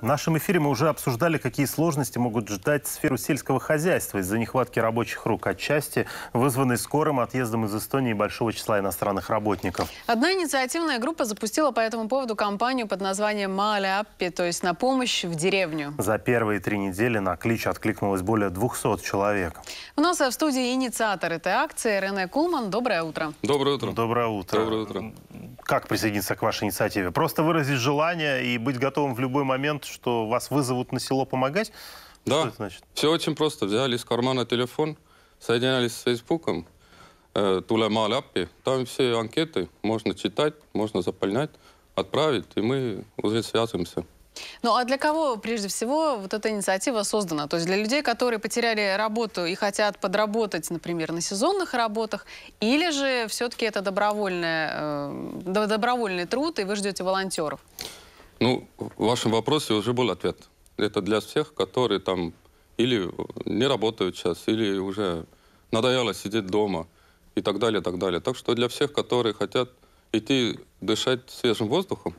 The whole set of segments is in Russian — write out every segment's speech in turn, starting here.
В нашем эфире мы уже обсуждали, какие сложности могут ждать сферу сельского хозяйства из-за нехватки рабочих рук, отчасти вызванной скорым отъездом из Эстонии большого числа иностранных работников. Одна инициативная группа запустила по этому поводу кампанию под названием «Маалиаппи», то есть «На помощь в деревню». За первые три недели на клич откликнулось более 200 человек. У нас в студии инициатор этой акции Рене Кулман. Доброе утро. Доброе утро. Доброе утро. Доброе утро как присоединиться к вашей инициативе? Просто выразить желание и быть готовым в любой момент, что вас вызовут на село помогать? Да. Что это значит? Все очень просто. Взяли из кармана телефон, соединялись с Фейсбуком, э, Туле Маляппи. Там все анкеты можно читать, можно заполнять, отправить, и мы уже связываемся. Ну а для кого, прежде всего, вот эта инициатива создана? То есть для людей, которые потеряли работу и хотят подработать, например, на сезонных работах, или же все-таки это добровольное, э, добровольный труд, и вы ждете волонтеров? Ну, в вашем вопросе уже был ответ. Это для всех, которые там или не работают сейчас, или уже надоело сидеть дома и так далее, и так далее. Так что для всех, которые хотят идти дышать свежим воздухом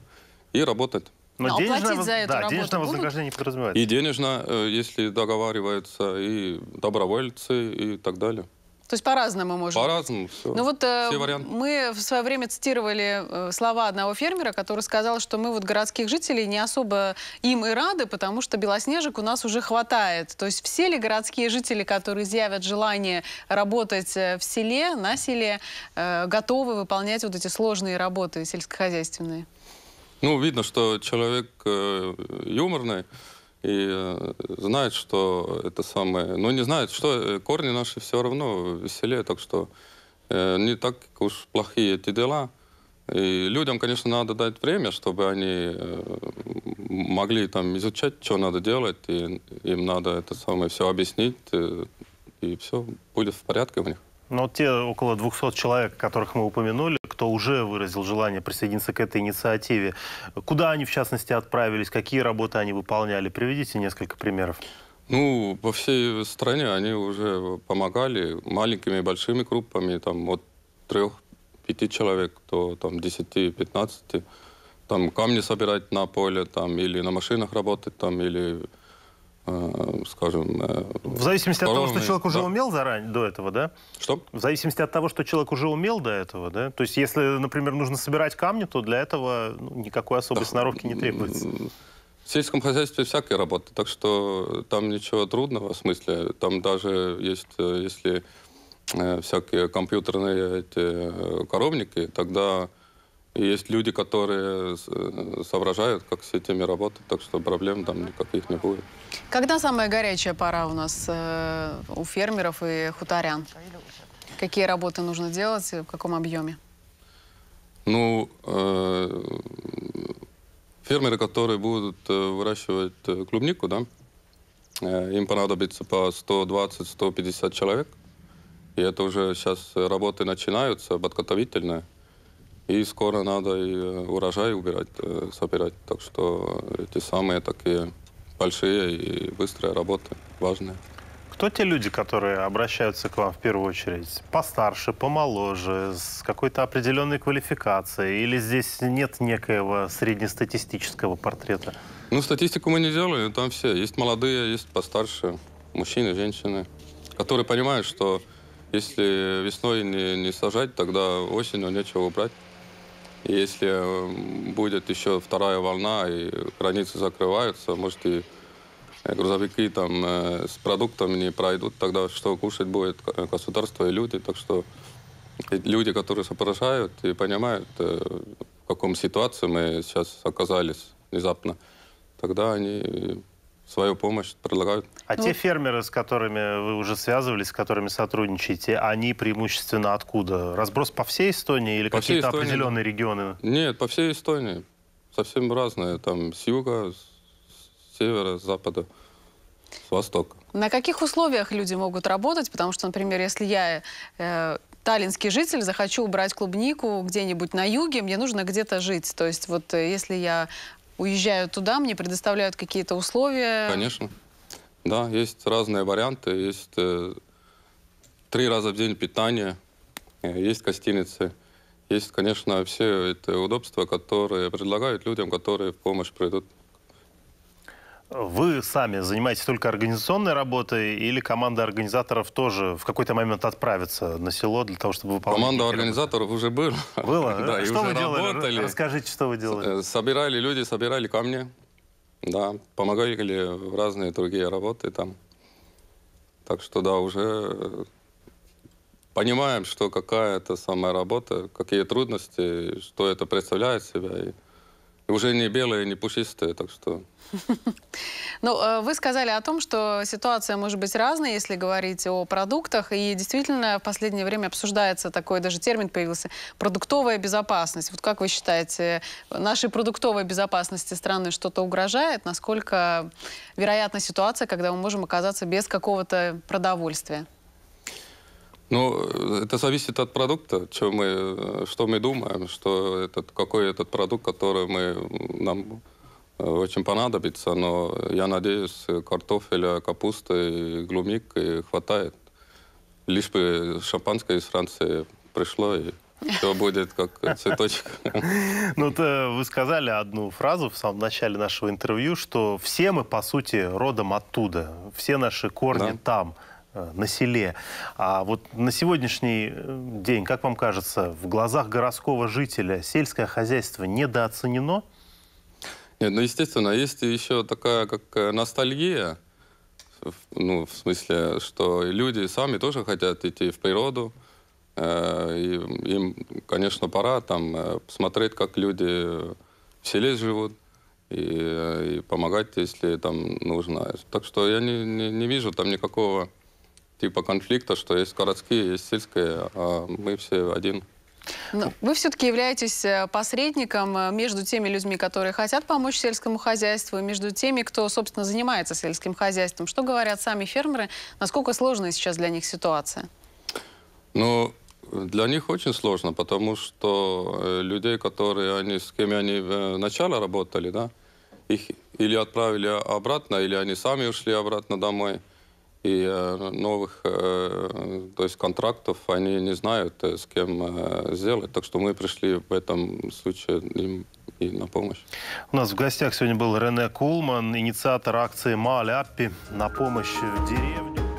и работать. Но, Но денежное, за эту да, работу денежное будут? подразумевается. И денежно, э, если договариваются и добровольцы и так далее. То есть по-разному можно. По-разному, все. Ну вот э, все варианты. мы в свое время цитировали э, слова одного фермера, который сказал, что мы вот городских жителей не особо им и рады, потому что белоснежек у нас уже хватает. То есть все ли городские жители, которые изъявят желание работать в селе, на селе, э, готовы выполнять вот эти сложные работы сельскохозяйственные? Ну, видно, что человек э, юморный и э, знает, что это самое... Но ну, не знает, что э, корни наши все равно веселее, так что не так уж плохие эти дела. И людям, конечно, надо дать время, чтобы они могли там изучать, что надо делать, и им надо это самое все объяснить, и все будет в порядке у них. Но те около 200 человек, которых мы упомянули, кто уже выразил желание присоединиться к этой инициативе, куда они, в частности, отправились, какие работы они выполняли? Приведите несколько примеров. Ну, по всей стране они уже помогали маленькими и большими группами, там от трех-пяти человек то там 10-15. Там камни собирать на поле, там или на машинах работать, там или Э, скажем... Э, в зависимости от того, что человек уже да. умел заранее до этого, да? Что? В зависимости от того, что человек уже умел до этого, да? То есть, если, например, нужно собирать камни, то для этого ну, никакой особой да. сноровки не требуется. В сельском хозяйстве всякая работа, так что там ничего трудного, в смысле, там даже есть, э, если всякие компьютерные эти коровники, тогда и есть люди, которые э, соображают, как с этими работать, так что проблем там никаких не будет. Когда самая горячая пора у нас э, у фермеров и хуторян? Какие работы нужно делать и в каком объеме? Ну, э, фермеры, которые будут э, выращивать э, клубнику, да, им понадобится по 120-150 человек. И это уже сейчас работы начинаются, подготовительные. И скоро надо и э, урожай убирать, э, собирать. Так что эти самые такие большие и быстрые работы, важные. Кто те люди, которые обращаются к вам в первую очередь? Постарше, помоложе, с какой-то определенной квалификацией? Или здесь нет некоего среднестатистического портрета? Ну, статистику мы не делали, там все. Есть молодые, есть постарше, мужчины, женщины, которые понимают, что если весной не, не сажать, тогда осенью нечего убрать. Если э, будет еще вторая волна и границы закрываются, может и э, грузовики там э, с продуктами не пройдут, тогда что кушать будет государство и люди. Так что люди, которые сопровождают и понимают, в каком ситуации мы сейчас оказались внезапно, тогда они свою помощь предлагают. А ну, те фермеры, с которыми вы уже связывались, с которыми сотрудничаете, они преимущественно откуда? Разброс по всей Эстонии или какие-то Эстонии... определенные регионы? Нет, по всей Эстонии. Совсем разные. Там с юга, с севера, с запада, с востока. На каких условиях люди могут работать? Потому что, например, если я э, таллинский житель, захочу убрать клубнику где-нибудь на юге, мне нужно где-то жить. То есть вот э, если я уезжаю туда, мне предоставляют какие-то условия? Конечно. Да, есть разные варианты. Есть э, три раза в день питание, э, есть гостиницы. Есть, конечно, все эти удобства, которые предлагают людям, которые в помощь придут. Вы сами занимаетесь только организационной работой или команда организаторов тоже в какой-то момент отправится на село для того, чтобы выполнять? Команда организаторов работы? уже была. Было? да, что и вы делали? Работали. Расскажите, что вы делали. Э, собирали люди, собирали камни, да, помогали в разные другие работы там. Так что, да, уже э, понимаем, что какая это самая работа, какие трудности, что это представляет себя. И уже не белые, не пушистые, так что... Ну, э, вы сказали о том, что ситуация может быть разной, если говорить о продуктах. И действительно, в последнее время обсуждается такой даже термин появился – продуктовая безопасность. Вот как вы считаете, нашей продуктовой безопасности страны что-то угрожает? Насколько вероятна ситуация, когда мы можем оказаться без какого-то продовольствия? Ну, это зависит от продукта, что мы, что мы думаем, что этот, какой этот продукт, который мы, нам э, очень понадобится, но я надеюсь, картофеля, капусты, клубники хватает. Лишь бы шампанское из Франции пришло и все будет как цветочек. Ну, то вы сказали одну фразу в самом начале нашего интервью, что все мы, по сути, родом оттуда. Все наши корни да. там. Э, на селе. А вот на сегодняшний э, день, как вам кажется, в глазах городского жителя сельское хозяйство недооценено? Нет, ну, естественно, есть еще такая, как э, ностальгия, ну, в смысле, что люди сами тоже хотят идти в природу, и им, конечно, пора там смотреть, как люди в селе живут, и, и помогать, если там нужно. Так что я не, не, не вижу там никакого типа конфликта, что есть городские, есть сельские, а мы все один. Но ну, вы все-таки являетесь э, посредником э, между теми людьми, которые хотят помочь сельскому хозяйству, и между теми, кто, собственно, занимается сельским хозяйством. Что говорят сами фермеры? Насколько сложная сейчас для них ситуация? Ну, для них очень сложно, потому что э, людей, которые они, с кем они начало работали, да, их или отправили обратно, или они сами ушли обратно домой – и э, новых э, то есть контрактов они не знают, э, с кем сделать. Так что мы пришли в этом случае им и на помощь. У нас в гостях сегодня был Рене Кулман, инициатор акции «Мали Аппи» на помощь в деревню.